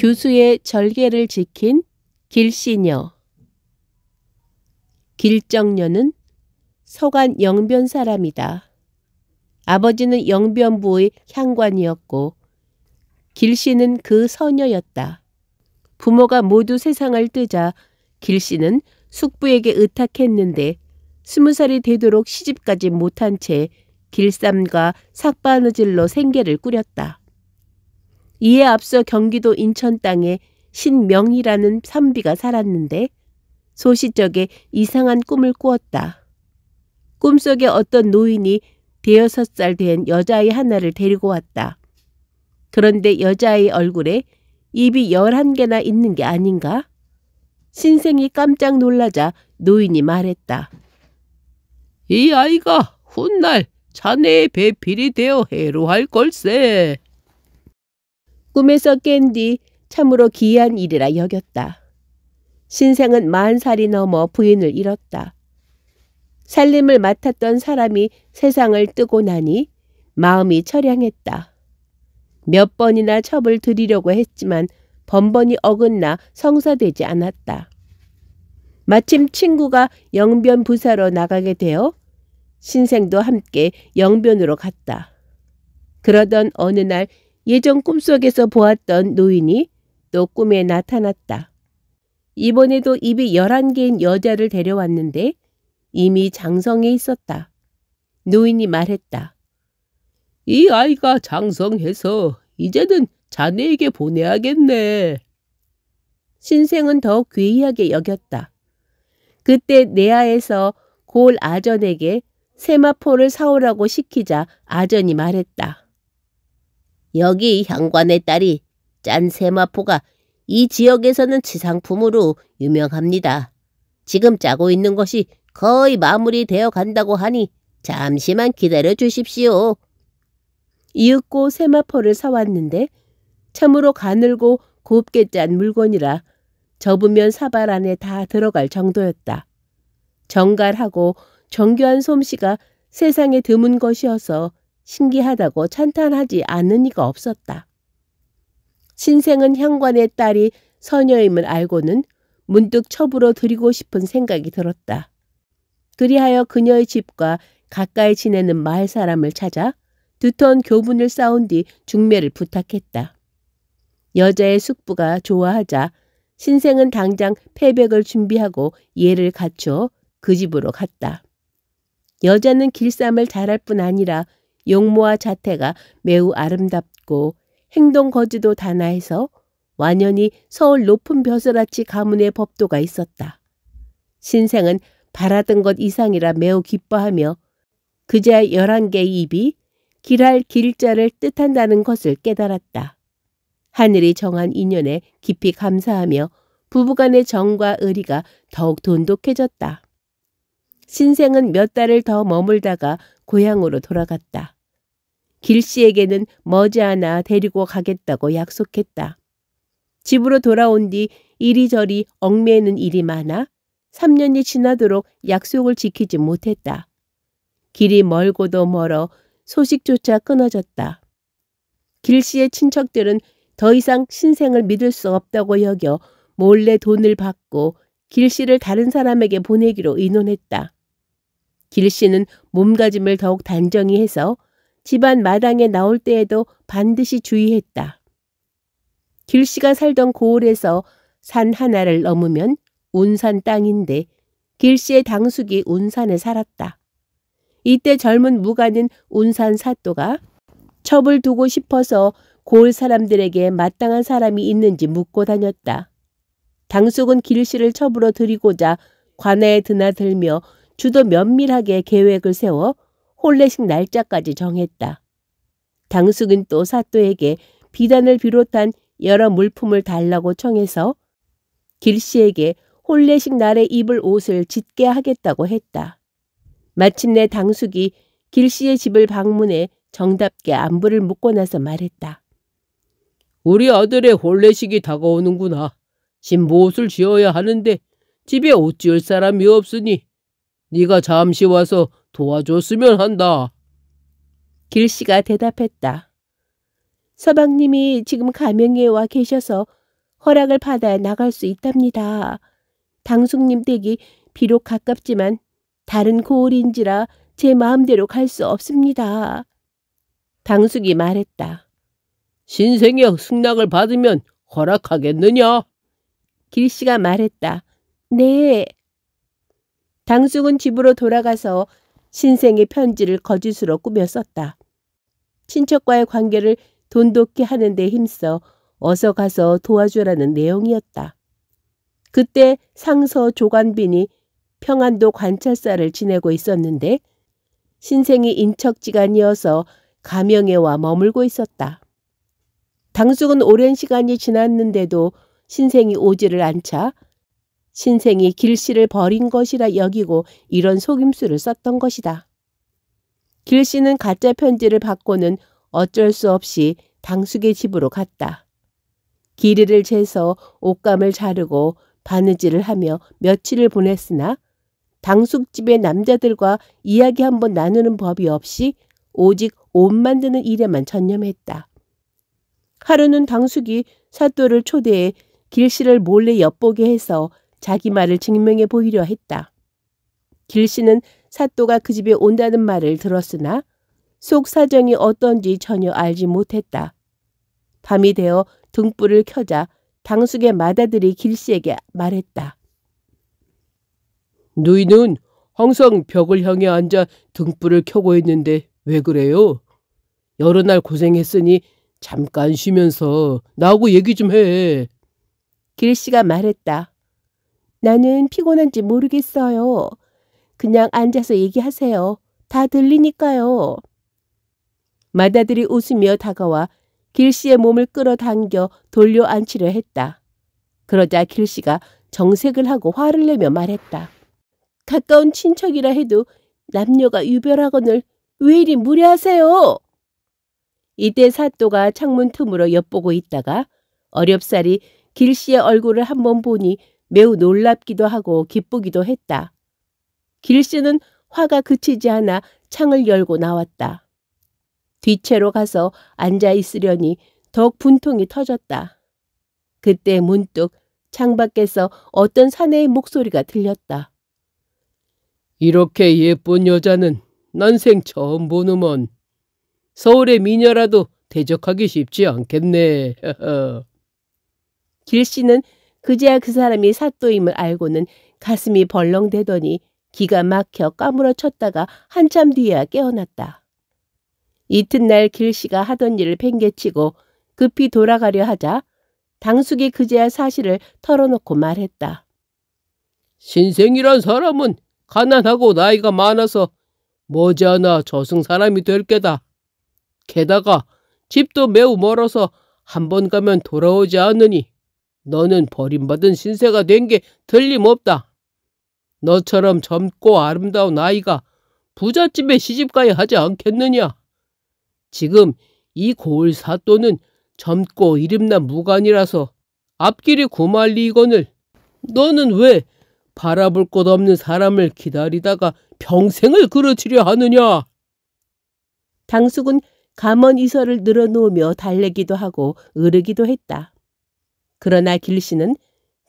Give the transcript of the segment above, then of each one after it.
교수의 절개를 지킨 길시녀 길정녀는 서간 영변 사람이다. 아버지는 영변부의 향관이었고 길씨는 그 서녀였다. 부모가 모두 세상을 뜨자 길씨는 숙부에게 의탁했는데 스무 살이 되도록 시집까지 못한 채 길쌈과 삭바느질로 생계를 꾸렸다. 이에 앞서 경기도 인천 땅에 신명이라는 선비가 살았는데 소시적에 이상한 꿈을 꾸었다. 꿈속에 어떤 노인이 대여섯 살 된 여자아이 하나를 데리고 왔다. 그런데 여자아이 얼굴에 입이 열한 개나 있는 게 아닌가? 신생이 깜짝 놀라자 노인이 말했다. 이 아이가 훗날 자네의 배필이 되어 해로할 걸세. 꿈에서 깬 뒤 참으로 기이한 일이라 여겼다. 신생은 만 살이 넘어 부인을 잃었다. 살림을 맡았던 사람이 세상을 뜨고 나니 마음이 철량했다몇 번이나 첩을 드리려고 했지만 번번이 어긋나 성사되지 않았다. 마침 친구가 영변 부사로 나가게 되어 신생도 함께 영변으로 갔다. 그러던 어느 날 예전 꿈속에서 보았던 노인이 또 꿈에 나타났다. 이번에도 입이 열한 개인 여자를 데려왔는데 이미 장성에 있었다. 노인이 말했다. 이 아이가 장성해서 이제는 자네에게 보내야겠네. 신생은 더욱 괴이하게 여겼다. 그때 내아에서 골 아전에게 세마포를 사오라고 시키자 아전이 말했다. 여기 향관의 딸이 짠 세마포가 이 지역에서는 지상품으로 유명합니다. 지금 짜고 있는 것이 거의 마무리되어 간다고 하니 잠시만 기다려 주십시오. 이윽고 세마포를 사왔는데 참으로 가늘고 곱게 짠 물건이라 접으면 사발 안에 다 들어갈 정도였다. 정갈하고 정교한 솜씨가 세상에 드문 것이어서 신기하다고 찬탄하지 않는 이가 없었다. 신생은 향관의 딸이 선녀임을 알고는 문득 첩으로 드리고 싶은 생각이 들었다. 그리하여 그녀의 집과 가까이 지내는 마을 사람을 찾아 두터운 교분을 쌓은 뒤 중매를 부탁했다. 여자의 숙부가 좋아하자 신생은 당장 폐백을 준비하고 예를 갖춰 그 집으로 갔다. 여자는 길쌈을 잘할 뿐 아니라 용모와 자태가 매우 아름답고 행동 거지도 단아해서 완연히 서울 높은 벼슬아치 가문의 법도가 있었다. 신생은 바라던 것 이상이라 매우 기뻐하며 그제야 열한 개의 입이 길할 길자를 뜻한다는 것을 깨달았다. 하늘이 정한 인연에 깊이 감사하며 부부간의 정과 의리가 더욱 돈독해졌다. 신생은 몇 달을 더 머물다가 고향으로 돌아갔다. 길씨에게는 머지않아 데리고 가겠다고 약속했다. 집으로 돌아온 뒤 이리저리 얽매는 일이 많아 3년이 지나도록 약속을 지키지 못했다. 길이 멀고도 멀어 소식조차 끊어졌다. 길씨의 친척들은 더 이상 신생을 믿을 수 없다고 여겨 몰래 돈을 받고 길씨를 다른 사람에게 보내기로 의논했다. 길 씨는 몸가짐을 더욱 단정히 해서 집안 마당에 나올 때에도 반드시 주의했다. 길 씨가 살던 고을에서 산 하나를 넘으면 운산 땅인데 길 씨의 당숙이 운산에 살았다. 이때 젊은 무가는 운산 사또가 첩을 두고 싶어서 고을 사람들에게 마땅한 사람이 있는지 묻고 다녔다. 당숙은 길씨를 첩으로 드리고자 관에 드나들며 주도 면밀하게 계획을 세워 혼례식 날짜까지 정했다. 당숙은 또 사또에게 비단을 비롯한 여러 물품을 달라고 청해서 길씨에게 혼례식 날에 입을 옷을 짓게 하겠다고 했다. 마침내 당숙이 길씨의 집을 방문해 정답게 안부를 묻고 나서 말했다. 우리 아들의 혼례식이 다가오는구나. 집 무엇을 뭐 지어야 하는데 집에 옷 지을 사람이 없으니 네가 잠시 와서 도와줬으면 한다. 길씨가 대답했다. 서방님이 지금 가명에 와 계셔서 허락을 받아 나갈 수 있답니다. 당숙님 댁이 비록 가깝지만 다른 고을인지라 제 마음대로 갈 수 없습니다. 당숙이 말했다. 신생의 승낙을 받으면 허락하겠느냐? 길씨가 말했다. 네, 당숙은 집으로 돌아가서 신생의 편지를 거짓으로 꾸며 썼다. 친척과의 관계를 돈독히 하는 데 힘써 어서 가서 도와주라는 내용이었다. 그때 상서 조관빈이 평안도 관찰사를 지내고 있었는데 신생이 인척지간이어서 가명에 와 머물고 있었다. 당숙은 오랜 시간이 지났는데도 신생이 오지를 않자 신생이 길씨를 버린 것이라 여기고 이런 속임수를 썼던 것이다. 길씨는 가짜 편지를 받고는 어쩔 수 없이 당숙의 집으로 갔다. 길이를 재서 옷감을 자르고 바느질을 하며 며칠을 보냈으나 당숙집의 남자들과 이야기 한 번 나누는 법이 없이 오직 옷 만드는 일에만 전념했다. 하루는 당숙이 사또를 초대해 길씨를 몰래 엿보게 해서 자기 말을 증명해 보이려 했다. 길씨는 사또가 그 집에 온다는 말을 들었으나 속 사정이 어떤지 전혀 알지 못했다. 밤이 되어 등불을 켜자 당숙의 마다들이 길씨에게 말했다. 누이는 항상 벽을 향해 앉아 등불을 켜고 있는데 왜 그래요? 여러 날 고생했으니 잠깐 쉬면서 나하고 얘기 좀 해. 길씨가 말했다. 나는 피곤한지 모르겠어요. 그냥 앉아서 얘기하세요. 다 들리니까요. 마다들이 웃으며 다가와 길씨의 몸을 끌어당겨 돌려 앉히려 했다. 그러자 길씨가 정색을 하고 화를 내며 말했다. 가까운 친척이라 해도 남녀가 유별하거늘 왜 이리 무례하세요? 이때 사또가 창문 틈으로 엿보고 있다가 어렵사리 길씨의 얼굴을 한번 보니 매우 놀랍기도 하고 기쁘기도 했다. 길씨는 화가 그치지 않아 창을 열고 나왔다. 뒤채로 가서 앉아 있으려니 더욱 분통이 터졌다. 그때 문득 창밖에서 어떤 사내의 목소리가 들렸다. 이렇게 예쁜 여자는 난생 처음 보는먼. 서울의 미녀라도 대적하기 쉽지 않겠네. 길씨는 그제야 그 사람이 사또임을 알고는 가슴이 벌렁대더니 기가 막혀 까무러쳤다가 한참 뒤에야 깨어났다. 이튿날 길씨가 하던 일을 팽개치고 급히 돌아가려 하자 당숙이 그제야 사실을 털어놓고 말했다. 신생이란 사람은 가난하고 나이가 많아서 머지않아 저승 사람이 될 게다. 게다가 집도 매우 멀어서 한 번 가면 돌아오지 않으니 너는 버림받은 신세가 된 게 틀림없다. 너처럼 젊고 아름다운 아이가 부잣집에 시집가야 하지 않겠느냐. 지금 이 고을 사또는 젊고 이름난 무관이라서 앞길이 구말리이거늘 너는 왜 바라볼 곳 없는 사람을 기다리다가 평생을 그르치려 하느냐? 당숙은 감언 이설을 늘어놓으며 달래기도 하고 으르기도 했다. 그러나 길씨는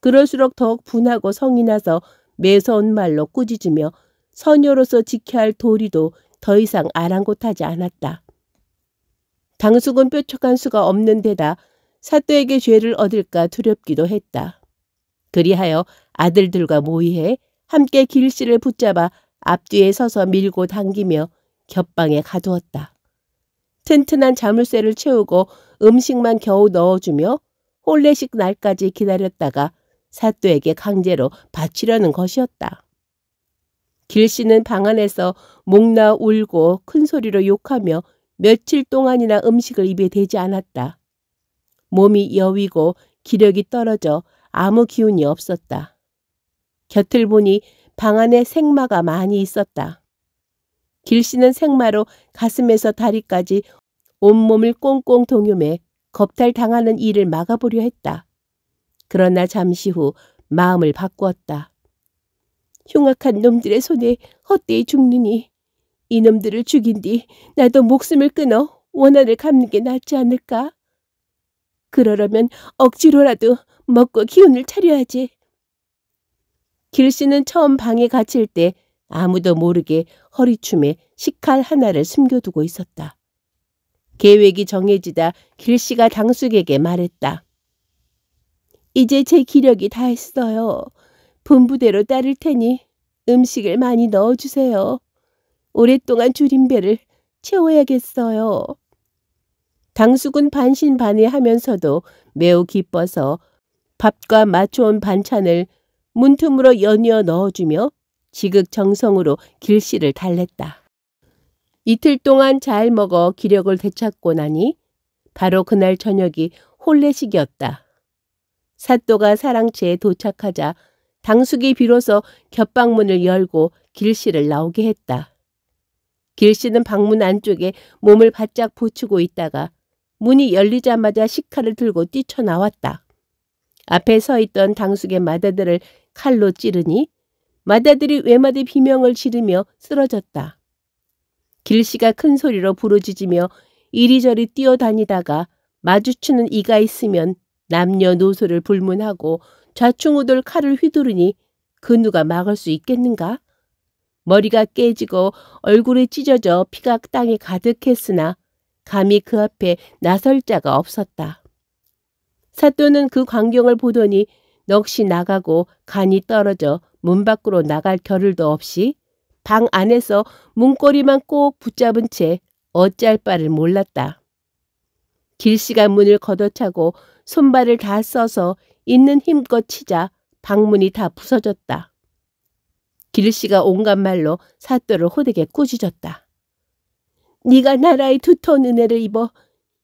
그럴수록 더욱 분하고 성이 나서 매서운 말로 꾸짖으며 선녀로서 지켜야 할 도리도 더 이상 아랑곳하지 않았다. 당숙은 뾰족한 수가 없는 데다 사또에게 죄를 얻을까 두렵기도 했다. 그리하여 아들들과 모의해 함께 길씨를 붙잡아 앞뒤에 서서 밀고 당기며 겹방에 가두었다. 튼튼한 자물쇠를 채우고 음식만 겨우 넣어주며 혼례식 날까지 기다렸다가 사또에게 강제로 바치려는 것이었다. 길씨는 방 안에서 목나 울고 큰 소리로 욕하며 며칠 동안이나 음식을 입에 대지 않았다. 몸이 여위고 기력이 떨어져 아무 기운이 없었다. 곁을 보니 방 안에 생마가 많이 있었다. 길씨는 생마로 가슴에서 다리까지 온몸을 꽁꽁 동요매 겁탈당하는 일을 막아보려 했다. 그러나 잠시 후 마음을 바꾸었다. 흉악한 놈들의 손에 헛되이 죽느니 이놈들을 죽인 뒤 나도 목숨을 끊어 원한을 갚는 게 낫지 않을까? 그러려면 억지로라도 먹고 기운을 차려야지. 길씨는 처음 방에 갇힐 때 아무도 모르게 허리춤에 식칼 하나를 숨겨두고 있었다. 계획이 정해지다 길씨가 당숙에게 말했다. 이제 제 기력이 다 했어요. 분부대로 따를 테니 음식을 많이 넣어주세요. 오랫동안 줄인 배를 채워야겠어요. 당숙은 반신반의하면서도 매우 기뻐서 밥과 맞춰온 반찬을 문틈으로 연이어 넣어주며 지극정성으로 길씨를 달랬다. 이틀 동안 잘 먹어 기력을 되찾고 나니 바로 그날 저녁이 홀례식이었다 사또가 사랑채에 도착하자 당숙이 비로소 겹방문을 열고 길씨를 나오게 했다. 길씨는 방문 안쪽에 몸을 바짝 붙이고 있다가 문이 열리자마자 식칼을 들고 뛰쳐나왔다. 앞에 서 있던 당숙의 마다들을 칼로 찌르니 마다들이 외마디 비명을 지르며 쓰러졌다. 길씨가 큰 소리로 부르짖으며 이리저리 뛰어다니다가 마주치는 이가 있으면 남녀노소를 불문하고 좌충우돌 칼을 휘두르니 그 누가 막을 수 있겠는가? 머리가 깨지고 얼굴이 찢어져 피가 땅에 가득했으나 감히 그 앞에 나설 자가 없었다. 사또는 그 광경을 보더니 넋이 나가고 간이 떨어져 문 밖으로 나갈 겨를도 없이 방 안에서 문고리만 꼭 붙잡은 채 어찌할 바를 몰랐다. 길씨가 문을 걷어차고 손발을 다 써서 있는 힘껏 치자 방문이 다 부서졌다. 길씨가 온갖 말로 사또를 호되게 꾸짖었다. 네가 나라의 두터운 은혜를 입어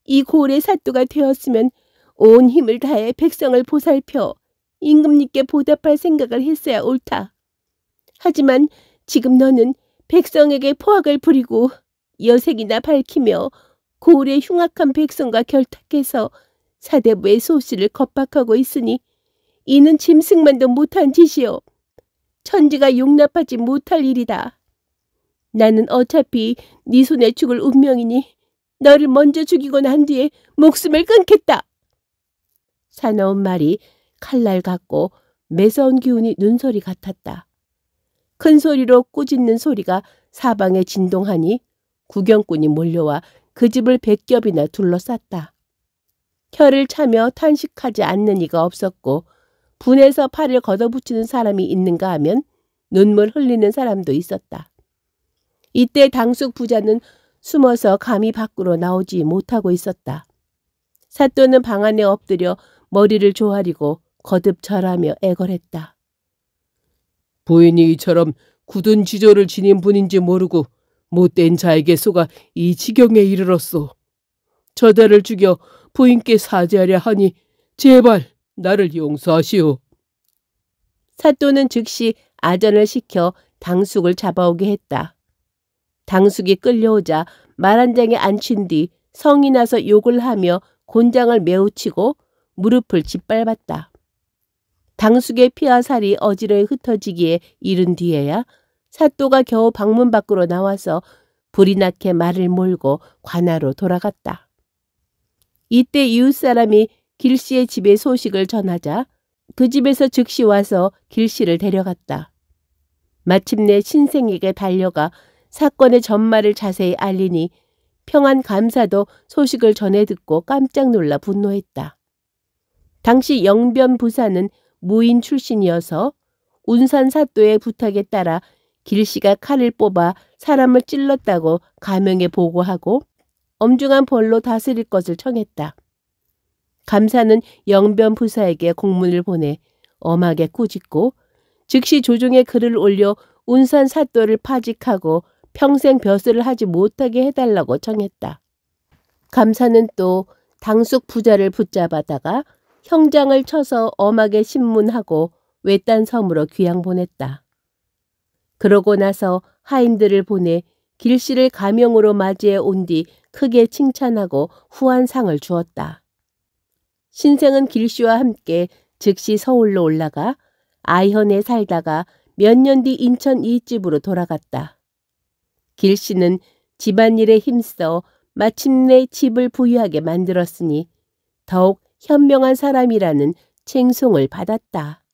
이 고을의 사또가 되었으면 온 힘을 다해 백성을 보살펴 임금님께 보답할 생각을 했어야 옳다. 하지만 지금 너는 백성에게 포악을 부리고 여색이나 밝히며 고울의 흉악한 백성과 결탁해서 사대부의 소씨를 겁박하고 있으니 이는 짐승만도 못한 짓이요. 천지가 용납하지 못할 일이다. 나는 어차피 네 손에 죽을 운명이니 너를 먼저 죽이고 난 뒤에 목숨을 끊겠다. 사나운 말이 칼날 같고 매서운 기운이 눈소리 같았다. 큰 소리로 꾸짖는 소리가 사방에 진동하니 구경꾼이 몰려와 그 집을 백겹이나 둘러쌌다. 혀를 차며 탄식하지 않는 이가 없었고 분해서 팔을 걷어붙이는 사람이 있는가 하면 눈물 흘리는 사람도 있었다. 이때 당숙 부자는 숨어서 감히 밖으로 나오지 못하고 있었다. 사또는 방 안에 엎드려 머리를 조아리고 거듭 절하며 애걸했다. 부인이 이처럼 굳은 지조를 지닌 분인지 모르고 못된 자에게 속아 이 지경에 이르렀소. 저자를 죽여 부인께 사죄하려 하니 제발 나를 용서하시오. 사또는 즉시 아전을 시켜 당숙을 잡아오게 했다. 당숙이 끌려오자 말한장에 앉힌 뒤 성이 나서 욕을 하며 곤장을 메우치고 무릎을 짓밟았다. 당숙의 피와 살이 어지러이 흩어지기에 이른 뒤에야 사또가 겨우 방문 밖으로 나와서 불이 나게 말을 몰고 관아로 돌아갔다. 이때 이웃사람이 길씨의 집에 소식을 전하자 그 집에서 즉시 와서 길씨를 데려갔다. 마침내 신생에게 달려가 사건의 전말을 자세히 알리니 평안 감사도 소식을 전해 듣고 깜짝 놀라 분노했다. 당시 영변 부사는 무인 출신이어서 운산 사또의 부탁에 따라 길씨가 칼을 뽑아 사람을 찔렀다고 가명에 보고하고 엄중한 벌로 다스릴 것을 청했다. 감사는 영변 부사에게 공문을 보내 엄하게 꾸짖고 즉시 조정에 글을 올려 운산 사또를 파직하고 평생 벼슬을 하지 못하게 해달라고 청했다. 감사는 또 당숙 부자를 붙잡아다가 형장을 쳐서 엄하게 신문하고 외딴 섬으로 귀양 보냈다. 그러고 나서 하인들을 보내 길씨를 가명으로 맞이해 온 뒤 크게 칭찬하고 후한상을 주었다. 신생은 길씨와 함께 즉시 서울로 올라가 아현에 살다가 몇 년 뒤 인천 이집으로 돌아갔다. 길씨는 집안일에 힘써 마침내 집을 부유하게 만들었으니 더욱 현명한 사람이라는 칭송을 받았다.